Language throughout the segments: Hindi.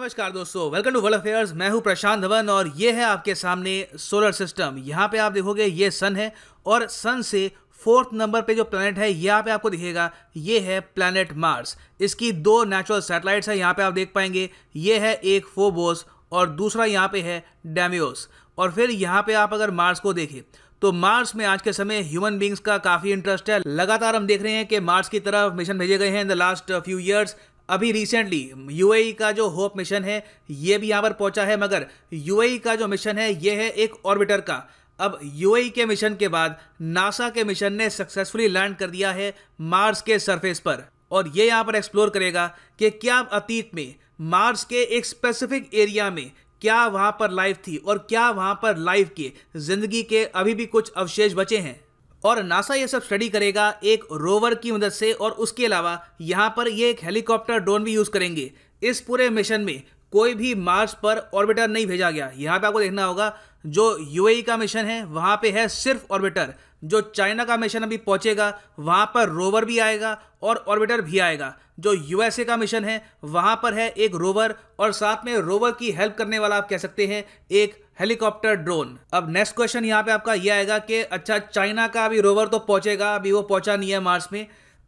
नमस्कार दोस्तों वेलकम टू वर्ल्ड अफेयर्स मैं हूं प्रशांत धवन और ये है आपके सामने सोलर सिस्टम यहाँ पे आप देखोगे ये सन है और सन से फोर्थ नंबर पे जो प्लानट है यहाँ पे आपको दिखेगा ये है प्लानट मार्स इसकी दो नेचुरल सैटेलाइट्स हैं यहाँ पे आप देख पाएंगे ये है एक फोबोस और दूसरा यहाँ पे है डैमियोस और फिर यहाँ पे आप अगर मार्स को देखें तो मार्स में आज के समय ह्यूमन बींग्स का काफ़ी इंटरेस्ट है लगातार हम देख रहे हैं कि मार्स की तरफ मिशन भेजे गए हैं in the last few years अभी रिसेंटली यू e का जो होप मिशन है ये भी यहाँ पर पहुँचा है मगर यू e का जो मिशन है ये है एक ऑर्बिटर का अब यू e के मिशन के बाद नासा के मिशन ने सक्सेसफुली लैंड कर दिया है मार्स के सरफेस पर और ये यहाँ पर एक्सप्लोर करेगा कि क्या अतीत में मार्स के एक स्पेसिफिक एरिया में क्या वहाँ पर लाइफ थी और क्या वहाँ पर लाइफ के ज़िंदगी के अभी भी कुछ अवशेष बचे हैं और नासा ये सब स्टडी करेगा एक रोवर की मदद से और उसके अलावा यहाँ पर ये एक हेलीकॉप्टर ड्रोन भी यूज़ करेंगे इस पूरे मिशन में कोई भी मार्स पर ऑर्बिटर नहीं भेजा गया यहाँ पे आपको देखना होगा जो यूएई e का मिशन है वहाँ पे है सिर्फ ऑर्बिटर जो चाइना का मिशन अभी पहुँचेगा वहाँ पर रोवर भी आएगा और ऑर्बिटर भी आएगा जो यूएसए का मिशन है वहां पर है एक रोवर और साथ में रोवर की हेल्प करने वाला आप कह सकते हैं एक हेलीकॉप्टर ड्रोन अब नेक्स्ट क्वेश्चन यहाँ पे आपका यह आएगा कि अच्छा चाइना का अभी रोवर तो पहुंचेगा अभी वो पहुंचा नहीं है मार्स में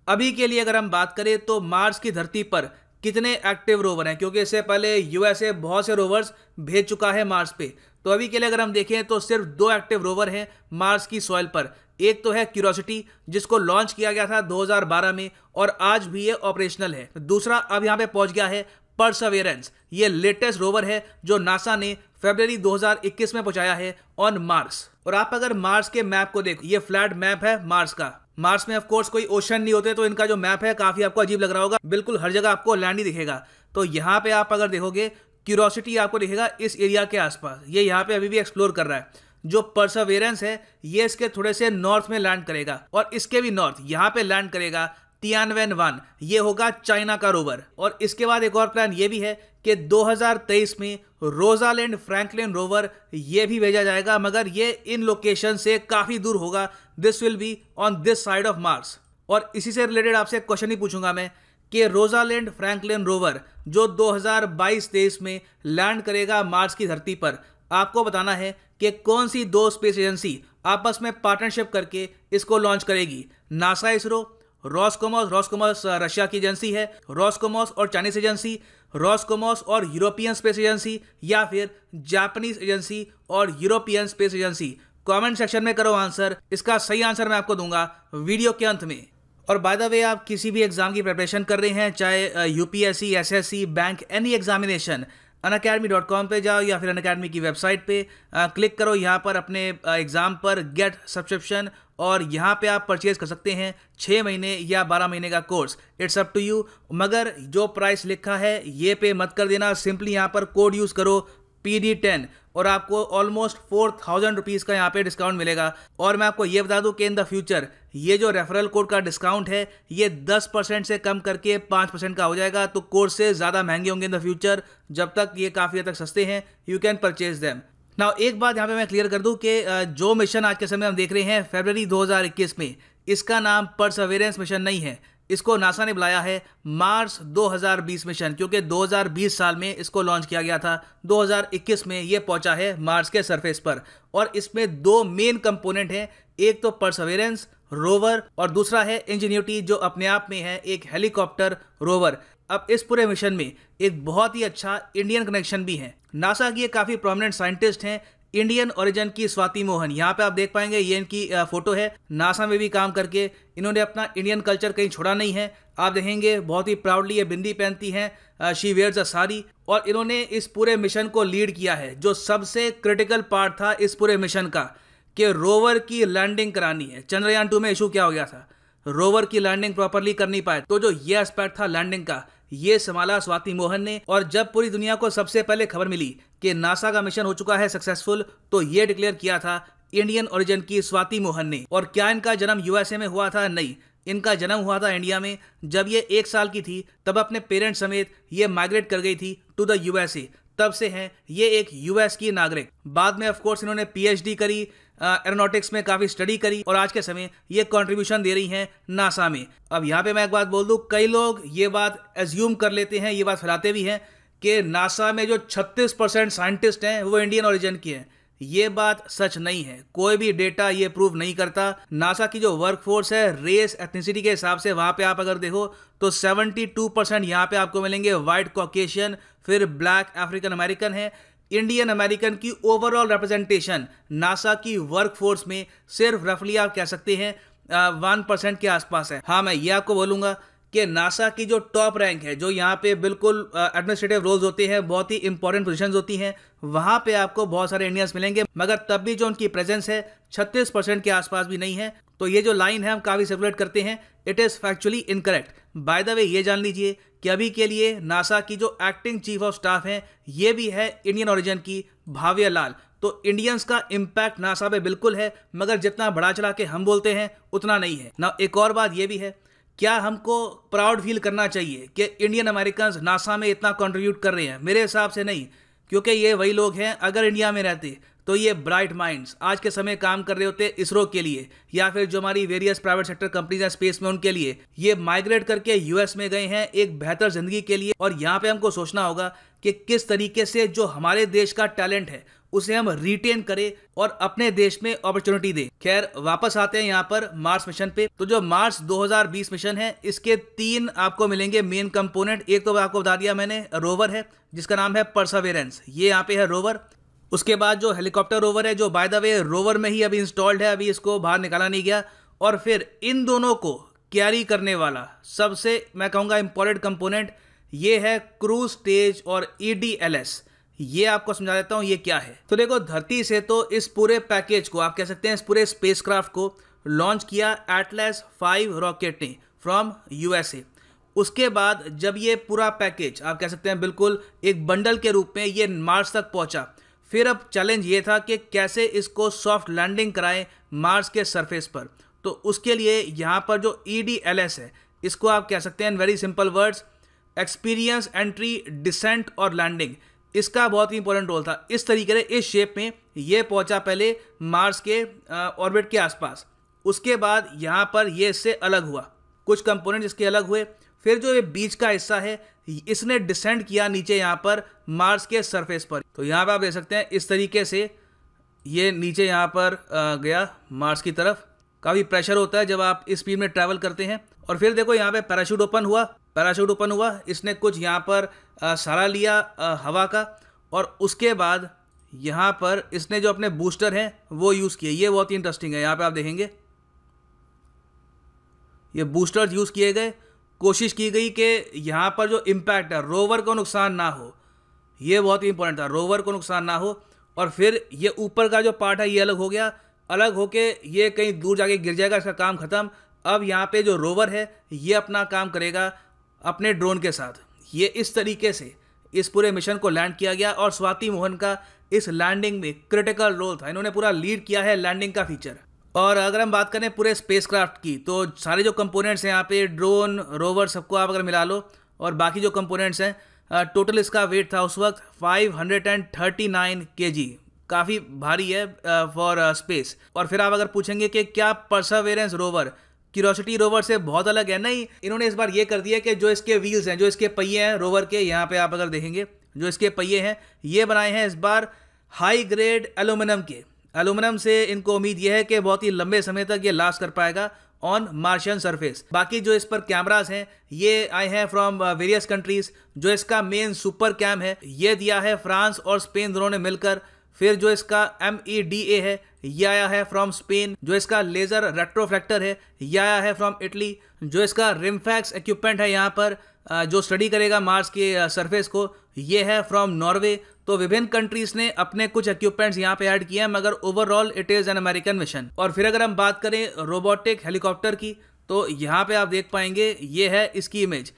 अभी के लिए अगर हम बात करें तो मार्स की धरती पर कितने एक्टिव रोवर हैं क्योंकि इससे पहले यूएसए बहुत से रोवर्स भेज चुका है मार्स पे तो अभी के लिए अगर हम देखें तो सिर्फ दो एक्टिव रोवर हैं मार्स की सॉइल पर एक तो है क्यूरोसिटी जिसको लॉन्च किया गया था 2012 में और आज भी ये ऑपरेशनल है दूसरा अब यहाँ पे पहुंच गया है परसवेरेंस ये लेटेस्ट रोवर है जो नासा ने फरवरी 2021 में पहुंचाया है ऑन मार्स और आप अगर मार्स के मैप को देखो ये फ्लैट मैप है मार्स का मार्स में ऑफकोर्स कोई ओशन नहीं होते तो इनका जो मैप है काफी आपको अजीब लग रहा होगा बिल्कुल हर जगह आपको लैंड ही दिखेगा तो यहाँ पे आप अगर देखोगे क्यूरोसिटी आपको दिखेगा इस एरिया के आसपास ये यहाँ पे अभी भी एक्सप्लोर कर रहा है जो परसवेरेंस है ये इसके थोड़े से नॉर्थ में लैंड करेगा और इसके भी नॉर्थ यहाँ पे लैंड करेगा तियानवेन वन ये होगा चाइना का रोवर और इसके बाद एक और प्लान ये भी है कि 2023 में रोजालैंड फ्रैंकलिन रोवर ये भी भेजा जाएगा मगर ये इन लोकेशन से काफ़ी दूर होगा this will be on this side of Mars और इसी से रिलेटेड आपसे क्वेश्चन ही पूछूंगा मैं कि रोजालैंड फ्रैंकलिन रोवर जो 2022 हज़ार में लैंड करेगा मार्स की धरती पर आपको बताना है कि कौन सी दो स्पेस एजेंसी आपस में पार्टनरशिप करके इसको लॉन्च करेगी NASA ISRO Roscosmos Roscosmos Russia की एजेंसी है रॉसकोमोस और चाइनीस एजेंसी रॉसकोमोस और यूरोपियन स्पेस एजेंसी या फिर जापानीज एजेंसी और European space agency comment section में करो आंसर इसका सही आंसर मैं आपको दूंगा वीडियो के अंत में और बाय द वे आप किसी भी एग्ज़ाम की प्रिपरेशन कर रहे हैं चाहे UPSC SSC bank any examination Unacademy dot com पर जाओ या फिर अन अकेडमी की वेबसाइट पर क्लिक करो यहाँ पर अपने एग्ज़ाम पर गेट सब्सक्रिप्शन और यहाँ पे आप परचेज़ कर सकते हैं छः महीने या बारह महीने का course it's up to you मगर जो प्राइस लिखा है ये पे मत कर देना सिंपली यहाँ पर कोड यूज़ करो पी डी टेन और आपको ऑलमोस्ट फोर थाउजेंड रुपीज़ का यहाँ पे डिस्काउंट मिलेगा और मैं आपको ये बता दूँ कि इन द फ्यूचर ये जो रेफरल कोड का डिस्काउंट है ये दस परसेंट से कम करके पाँच परसेंट का हो जाएगा तो कोर्स से ज़्यादा महंगे होंगे इन द फ्यूचर जब तक ये काफ़ी हद तक सस्ते हैं यू कैन परचेज दैम ना एक बात यहाँ पे मैं क्लियर कर दूँ कि जो मिशन आज के समय हम देख रहे हैं फेबररी 2021 में इसका नाम परसवेरेंस मिशन नहीं है इसको नासा ने बुलाया है मार्स 2020 मिशन क्योंकि 2020 साल में इसको लॉन्च किया गया था 2021 में ये पहुंचा है मार्स के सरफेस पर और इसमें दो मेन कंपोनेंट हैं एक तो परसवेरेंस रोवर और दूसरा है इंजीन्यूटी जो अपने आप में है एक हेलीकॉप्टर रोवर अब इस पूरे मिशन में एक बहुत ही अच्छा इंडियन कनेक्शन भी है नासा के काफ़ी प्रोमिनेंट साइंटिस्ट हैं इंडियन ओरिजिन की स्वाति मोहन यहाँ पे आप देख पाएंगे ये इनकी फोटो है नासा में भी काम करके इन्होंने अपना इंडियन कल्चर कहीं छोड़ा नहीं है आप देखेंगे बहुत ही प्राउडली ये बिंदी पहनती हैं शी वेयर्स अ साड़ी और इन्होंने इस पूरे मिशन को लीड किया है जो सबसे क्रिटिकल पार्ट था इस पूरे मिशन का कि रोवर की लैंडिंग करानी है चंद्रयान टू में इशू क्या हो गया था रोवर की लैंडिंग प्रॉपरली कर नहीं पाए तो जो ये एस्पेक्ट था लैंडिंग का ये संभाला स्वाति मोहन ने और जब पूरी दुनिया को सबसे पहले खबर मिली कि नासा का मिशन हो चुका है सक्सेसफुल तो ये डिक्लेयर किया था इंडियन ओरिजिन की स्वाति मोहन ने और क्या इनका जन्म यूएसए में हुआ था नहीं इनका जन्म हुआ था इंडिया में जब ये एक साल की थी तब अपने पेरेंट्स समेत ये माइग्रेट कर गई थी टू द यूएसए तब से हैं ये एक यूएस की नागरिक बाद में ऑफकोर्स इन्होंने पीएचडी करी एरोनॉटिक्स में काफ़ी स्टडी करी और आज के समय ये कॉन्ट्रीब्यूशन दे रही हैं नासा में अब यहाँ पे मैं एक बात बोल दूँ कई लोग ये बात एज्यूम कर लेते हैं ये बात फैलाते भी हैं कि नासा में जो 36 परसेंट साइंटिस्ट हैं वो इंडियन ओरिजिन के हैं ये बात सच नहीं है कोई भी डेटा ये प्रूव नहीं करता नासा की जो वर्कफोर्स है रेस एथनिसिटी के हिसाब से वहाँ पे आप अगर देखो तो 72 परसेंट यहाँ पे आपको मिलेंगे वाइट कॉकेशियन फिर ब्लैक अफ्रीकन अमेरिकन है इंडियन अमेरिकन की ओवरऑल रिप्रेजेंटेशन नासा की वर्कफोर्स में सिर्फ रफली आप कह सकते हैं वन परसेंट के आसपास है हाँ मैं ये आपको बोलूँगा कि नासा की जो टॉप रैंक है जो यहाँ पे बिल्कुल एडमिनिस्ट्रेटिव रोल्स होते हैं बहुत ही इंपॉर्टेंट पोजिशन होती हैं वहाँ पे आपको बहुत सारे इंडियंस मिलेंगे मगर तब भी जो उनकी प्रेजेंस है 36 परसेंट के आसपास भी नहीं है तो ये जो लाइन है हम काफ़ी सर्कुलेट करते हैं it is factually incorrect by the way ये जान लीजिए कि अभी के लिए नासा की जो एक्टिंग चीफ ऑफ स्टाफ हैं ये भी है इंडियन ओरिजिन की भाव्या लाल तो इंडियंस का इम्पैक्ट नासा पे बिल्कुल है मगर जितना बड़ा चला के हम बोलते हैं उतना नहीं है ना एक और बात ये भी है क्या हमको प्राउड फील करना चाहिए कि इंडियन अमेरिकन नासा में इतना कंट्रीब्यूट कर रहे हैं मेरे हिसाब से नहीं क्योंकि ये वही लोग हैं अगर इंडिया में रहते तो ये ब्राइट माइंड्स आज के समय काम कर रहे होते हैं इसरो के लिए या फिर जो हमारी वेरियस प्राइवेट सेक्टर कंपनीज हैं स्पेस में उनके लिए ये माइग्रेट करके यूएस में गए हैं एक बेहतर जिंदगी के लिए और यहाँ पे हमको सोचना होगा कि किस तरीके से जो हमारे देश का टैलेंट है उसे हम रिटेन करें और अपने देश में अपॉर्चुनिटी दें खैर वापस आते हैं यहाँ पर मार्स मिशन पे तो जो मार्स 2020 मिशन है इसके तीन आपको मिलेंगे मेन कंपोनेंट एक तो आपको बता दिया मैंने रोवर है जिसका नाम है परसावेरेंस ये यहाँ पे है रोवर उसके बाद जो हेलीकॉप्टर रोवर है जो बाय द वे रोवर में ही अभी इंस्टॉल्ड है अभी इसको बाहर निकाला नहीं गया और फिर इन दोनों को कैरी करने वाला सबसे मैं कहूँगा इम्पोर्टेंट कंपोनेंट ये है क्रूज स्टेज और ई e ये आपको समझा देता हूँ ये क्या है तो देखो धरती से तो इस पूरे पैकेज को आप कह सकते हैं इस पूरे स्पेसक्राफ्ट को लॉन्च किया एटलेस फाइव रॉकेट ने फ्रॉम यूएसए उसके बाद जब ये पूरा पैकेज आप कह सकते हैं बिल्कुल एक बंडल के रूप में ये मार्स तक पहुंचा फिर अब चैलेंज ये था कि कैसे इसको सॉफ्ट लैंडिंग कराएं मार्स के सरफेस पर तो उसके लिए यहाँ पर जो ई डी एल एस है इसको आप कह सकते हैं very simple words experience entry descent और लैंडिंग इसका बहुत ही इंपॉर्टेंट रोल था इस तरीके से इस शेप में ये पहुंचा पहले मार्स के ऑर्बिट के आसपास उसके बाद यहाँ पर ये इससे अलग हुआ कुछ कंपोनेंट इसके अलग हुए फिर जो ये बीच का हिस्सा है इसने डिसेंड किया नीचे यहाँ पर मार्स के सरफेस पर तो यहाँ पर आप देख सकते हैं इस तरीके से ये नीचे यहाँ पर गया मार्स की तरफ काफ़ी प्रेशर होता है जब आप इस स्पीड में ट्रैवल करते हैं और फिर देखो यहाँ पे पैराशूट ओपन हुआ पैराशूट ओपन हुआ इसने कुछ यहाँ पर सारा लिया हवा का और उसके बाद यहाँ पर इसने जो अपने बूस्टर हैं वो यूज़ किए ये बहुत ही इंटरेस्टिंग है यहाँ पर आप देखेंगे ये बूस्टर्स यूज़ किए गए कोशिश की गई कि यहाँ पर जो इम्पैक्ट है रोवर को नुकसान ना हो ये बहुत ही इंपॉर्टेंट था रोवर को नुकसान ना हो और फिर ये ऊपर का जो पार्ट है ये अलग हो गया अलग हो के ये कहीं दूर जाके गिर जाएगा इसका काम ख़त्म अब यहाँ पे जो रोवर है ये अपना काम करेगा अपने ड्रोन के साथ ये इस तरीके से इस पूरे मिशन को लैंड किया गया और स्वाति मोहन का इस लैंडिंग में क्रिटिकल रोल था इन्होंने पूरा लीड किया है लैंडिंग का फीचर और अगर हम बात करें पूरे स्पेसक्राफ्ट की तो सारे जो कंपोनेंट्स हैं यहाँ पे ड्रोन रोवर सबको आप अगर मिला लो और बाकी जो कंपोनेंट्स हैं टोटल इसका वेट था उस वक्त 539 हंड्रेड काफ़ी भारी है फॉर स्पेस और फिर आप अगर पूछेंगे कि क्या परसावेरेंस रोवर क्यूरोसिटी रोवर से बहुत अलग है नहीं इन्होंने इस बार ये कर दिया कि जो इसके व्हील्स हैं जो इसके पहिए हैं रोवर के यहाँ पे आप अगर देखेंगे जो इसके पहिए हैं ये बनाए हैं इस बार हाई ग्रेड एलुमिनियम के एलुमिनियम से इनको उम्मीद यह है कि बहुत ही लंबे समय तक ये लास्ट कर पाएगा ऑन मार्शियन सरफेस बाकी जो इस पर कैमराज हैं ये आए हैं फ्रॉम वेरियस कंट्रीज जो इसका मेन सुपर कैम है ये दिया है फ्रांस और स्पेन दोनों ने मिलकर फिर जो इसका एम ई डी ए है ये आया है फ्रॉम स्पेन जो इसका लेजर रेट्रोफ्लेक्टर है ये आया है फ्रॉम इटली जो इसका रिमफैक्स इक्विपमेंट है यहाँ पर जो स्टडी करेगा मार्स के सरफेस को ये है फ्रॉम नॉर्वे तो विभिन्न कंट्रीज ने अपने कुछ इक्विपमेंट्स यहाँ पे ऐड किए हैं मगर overall it is an American mission और फिर अगर हम बात करें रोबोटिक हेलीकॉप्टर की तो यहाँ पे आप देख पाएंगे ये है इसकी इमेज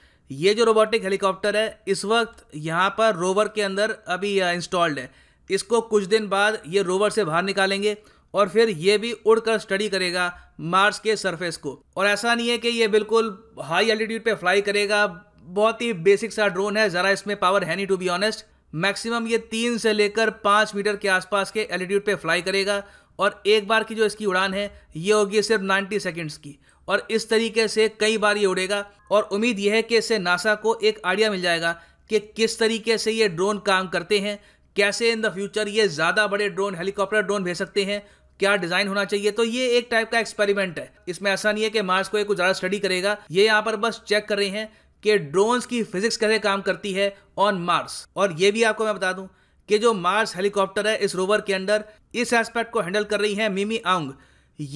ये जो रोबोटिक हेलीकॉप्टर है इस वक्त यहाँ पर रोवर के अंदर अभी इंस्टॉल्ड है इसको कुछ दिन बाद ये रोवर से बाहर निकालेंगे और फिर ये भी उड़कर स्टडी करेगा मार्स के सरफेस को और ऐसा नहीं है कि ये बिल्कुल हाई एल्टीट्यूड पे फ्लाई करेगा बहुत ही बेसिक सा ड्रोन है ज़रा इसमें पावर है नहीं टू बी ऑनेस्ट मैक्सिमम ये तीन से लेकर पाँच मीटर के आसपास के एल्टीट्यूड पे फ्लाई करेगा और एक बार की जो इसकी उड़ान है ये होगी सिर्फ 90 सेकेंड्स की और इस तरीके से कई बार ये उड़ेगा और उम्मीद यह है कि इससे नासा को एक आइडिया मिल जाएगा कि किस तरीके से ये ड्रोन काम करते हैं कैसे इन द फ्यूचर ये ज़्यादा बड़े ड्रोन हेलीकॉप्टर ड्रोन भेज सकते हैं क्या डिज़ाइन होना चाहिए तो ये एक टाइप का एक्सपेरिमेंट है इसमें ऐसा नहीं है कि मार्स को ये कुछ ज़्यादा स्टडी करेगा ये यहाँ पर बस चेक कर रहे हैं कि ड्रोन्स की फिजिक्स कैसे काम करती है ऑन मार्स और ये भी आपको मैं बता दूं कि जो मार्स हेलीकॉप्टर है इस रोवर के अंदर इस एस्पेक्ट को हैंडल कर रही है मिमी आंग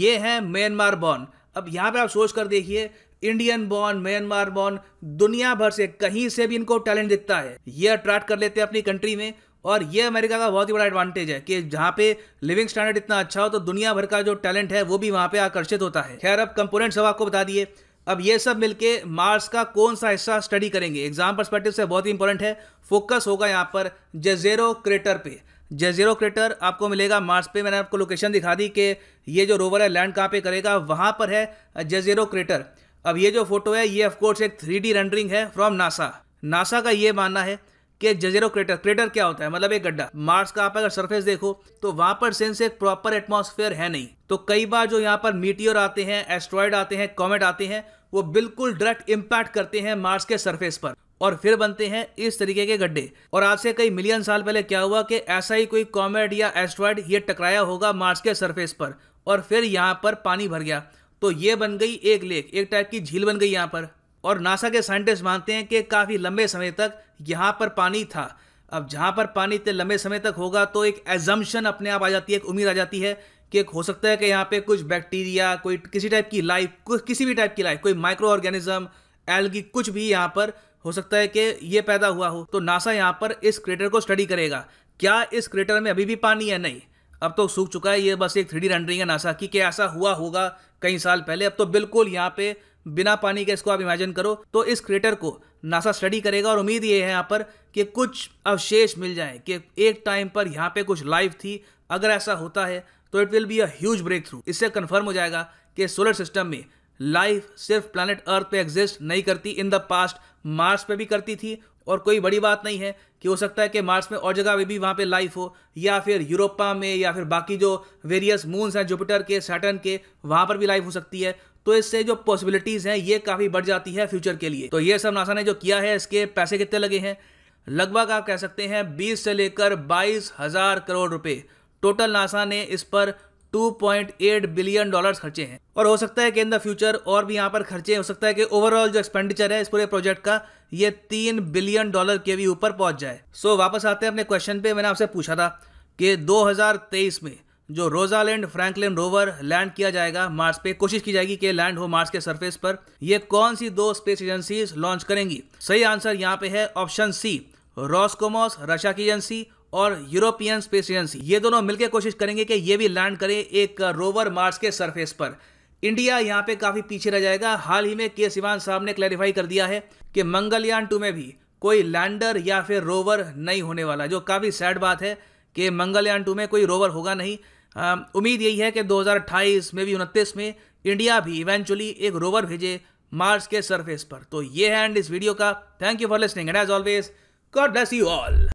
ये है म्यांमार बॉर्न अब यहाँ पे आप सोच कर देखिए इंडियन बॉर्न म्यांमार बॉर्न दुनिया भर से कहीं से भी इनको टैलेंट दिखता है ये अट्रैक्ट कर लेते हैं अपनी कंट्री में और ये अमेरिका का बहुत ही बड़ा एडवांटेज है कि जहाँ पे लिविंग स्टैंडर्ड इतना अच्छा हो तो दुनिया भर का जो टैलेंट है वो भी वहाँ पे आकर्षित होता है खैर अब कंपोनेंट्स सब आपको बता दिए अब ये सब मिलके मार्स का कौन सा हिस्सा स्टडी करेंगे एग्जाम परस्पेक्टिव से बहुत ही इंपॉर्टेंट है फोकस होगा यहाँ पर जेजेरो क्रेटर पे जेजेरो क्रेटर आपको मिलेगा मार्स पे मैंने आपको लोकेशन दिखा दी कि ये जो रोवर है लैंड कहाँ पे करेगा वहाँ पर है जेजेरो क्रेटर अब ये जो फोटो है ये ऑफकोर्स एक थ्री रेंडरिंग है फ्रॉम नासा नासा का ये मानना है कि जजेरो क्रेटर क्रेटर क्या होता है मतलब एक गड्ढा मार्स का आप अगर सरफेस देखो तो वहां पर सेंस एक प्रॉपर एटमोसफेयर है नहीं तो कई बार जो यहाँ पर मीटियोर आते हैं एस्ट्रॉयड आते हैं कॉमेट आते हैं वो बिल्कुल डायरेक्ट इम्पैक्ट करते हैं मार्स के सरफेस पर और फिर बनते हैं इस तरीके के गड्ढे और आज से कई मिलियन साल पहले क्या हुआ कि ऐसा ही कोई कॉमेट या एस्ट्रॉयड ये टकराया होगा मार्स के सरफेस पर और फिर यहाँ पर पानी भर गया तो ये बन गई एक लेक एक टाइप की झील बन गई यहाँ पर और नासा के साइंटिस्ट मानते हैं कि काफ़ी लंबे समय तक यहाँ पर पानी था अब जहाँ पर पानी इतने लंबे समय तक होगा तो एक एजम्पन अपने आप आ जाती है एक उम्मीद आ जाती है कि हो सकता है कि यहाँ पे कुछ बैक्टीरिया कोई किसी टाइप की लाइफ किसी भी टाइप की लाइफ कोई माइक्रो ऑर्गेनिज्म एल्गी कुछ भी यहाँ पर हो सकता है कि ये पैदा हुआ हो तो नासा यहाँ पर इस क्रेटर को स्टडी करेगा क्या इस क्रेटर में अभी भी पानी है नहीं अब तो सूख चुका है ये बस एक थ्री रेंडरिंग है नासा की कि ऐसा हुआ होगा कई साल पहले अब तो बिल्कुल यहाँ पे बिना पानी के इसको आप इमेजिन करो तो इस क्रेटर को नासा स्टडी करेगा और उम्मीद ये है यहाँ पर कि कुछ अवशेष मिल जाए कि एक टाइम पर यहाँ पे कुछ लाइफ थी अगर ऐसा होता है तो it will be a breakthrough इससे कन्फर्म हो जाएगा कि सोलर सिस्टम में लाइफ सिर्फ प्लानट अर्थ पे एग्जिस्ट नहीं करती इन द पास्ट मार्स पे भी करती थी और कोई बड़ी बात नहीं है कि हो सकता है कि मार्स में और जगह भी वहाँ पे लाइफ हो या फिर यूरोपा में या फिर बाकी जो वेरियस मून्स हैं जुपिटर के सैटर्न के वहाँ पर भी लाइफ हो सकती है तो इससे जो पॉसिबिलिटीज़ हैं ये काफ़ी बढ़ जाती है फ्यूचर के लिए तो ये सब नासा ने जो किया है इसके पैसे कितने लगे हैं लगभग आप कह सकते हैं बीस से लेकर बाईस हज़ार करोड़ रुपये टोटल नासा ने इस पर 2.8 बिलियन डॉलर्स खर्चे हैं और हो सकता है कि इन द फ्यूचर और भी यहाँ पर खर्चे हो सकता है कि ओवरऑल जो एक्सपेंडिचर है इस पूरे प्रोजेक्ट का ये तीन बिलियन डॉलर के भी ऊपर पहुंच जाए सो so, वापस आते हैं अपने क्वेश्चन पे मैंने आपसे पूछा था कि 2023 में जो रोजालैंड फ्रैंकलिन रोवर लैंड किया जाएगा मार्स पे कोशिश की जाएगी कि लैंड हो मार्स के सरफेस पर ये कौन सी दो स्पेस एजेंसी लॉन्च करेंगी सही आंसर यहाँ पे है ऑप्शन सी रॉसकोमोस रशिया की एजेंसी और यूरोपियन स्पेस एजेंसी ये दोनों मिलकर कोशिश करेंगे कि ये भी लैंड करें एक रोवर मार्स के सरफेस पर इंडिया यहाँ पे काफ़ी पीछे रह जाएगा हाल ही में के सिवान साहब ने क्लैरिफाई कर दिया है कि मंगलयान टू में भी कोई लैंडर या फिर रोवर नहीं होने वाला जो काफ़ी सैड बात है कि मंगलयान टू में कोई रोवर होगा नहीं उम्मीद यही है कि दो में भी उनतीस में इंडिया भी इवेंचुअली एक रोवर भेजे मार्स के सरफेस पर तो ये है एंड इस वीडियो का thank you for listening and as always God bless you all